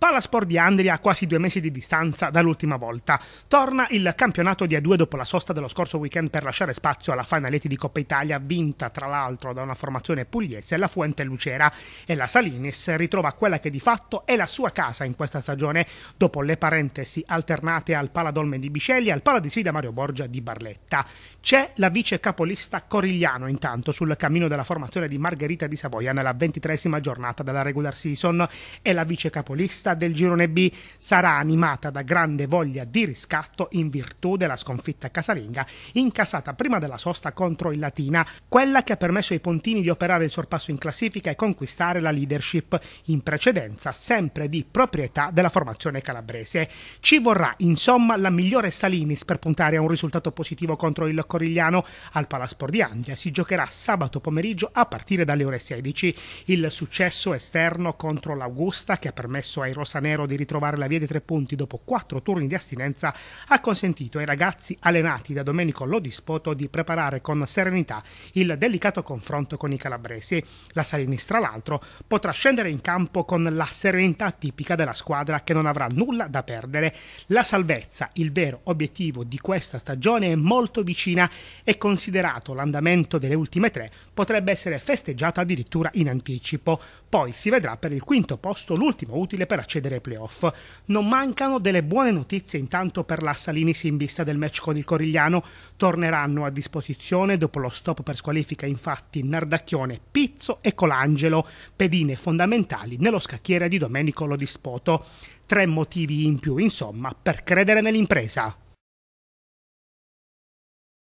Palasport di Andria a quasi due mesi di distanza dall'ultima volta. Torna il campionato di A2 dopo la sosta dello scorso weekend per lasciare spazio alla finality di Coppa Italia, vinta tra l'altro da una formazione pugliese, la Fuente Lucera. E la Salinis ritrova quella che di fatto è la sua casa in questa stagione, dopo le parentesi alternate al Paladolme di Bicelli e al Pala di Sfida Mario Borgia di Barletta. C'è la vice capolista Corigliano intanto sul cammino della formazione di Margherita di Savoia nella ventitresima giornata della regular season e la vice capolista vista del girone B sarà animata da grande voglia di riscatto in virtù della sconfitta casalinga incassata prima della sosta contro il Latina, quella che ha permesso ai Pontini di operare il sorpasso in classifica e conquistare la leadership in precedenza sempre di proprietà della formazione calabrese. Ci vorrà insomma la migliore Salinis per puntare a un risultato positivo contro il Corigliano al Palasport di Andria. Si giocherà sabato pomeriggio a partire dalle ore 16. Il successo esterno contro l'Augusta che ha permesso ai rosanero di ritrovare la via dei tre punti dopo quattro turni di astinenza, ha consentito ai ragazzi allenati da Domenico Lodispoto di preparare con serenità il delicato confronto con i calabresi. La Salini, tra l'altro, potrà scendere in campo con la serenità tipica della squadra che non avrà nulla da perdere. La salvezza, il vero obiettivo di questa stagione, è molto vicina e considerato l'andamento delle ultime tre, potrebbe essere festeggiata addirittura in anticipo. Poi si vedrà per il quinto posto l'ultimo utile per accettare accedere ai playoff. Non mancano delle buone notizie intanto per la Salinis in vista del match con il Corigliano. Torneranno a disposizione dopo lo stop per squalifica infatti Nardacchione, Pizzo e Colangelo, pedine fondamentali nello scacchiere di Domenico Lodispoto. Tre motivi in più insomma per credere nell'impresa.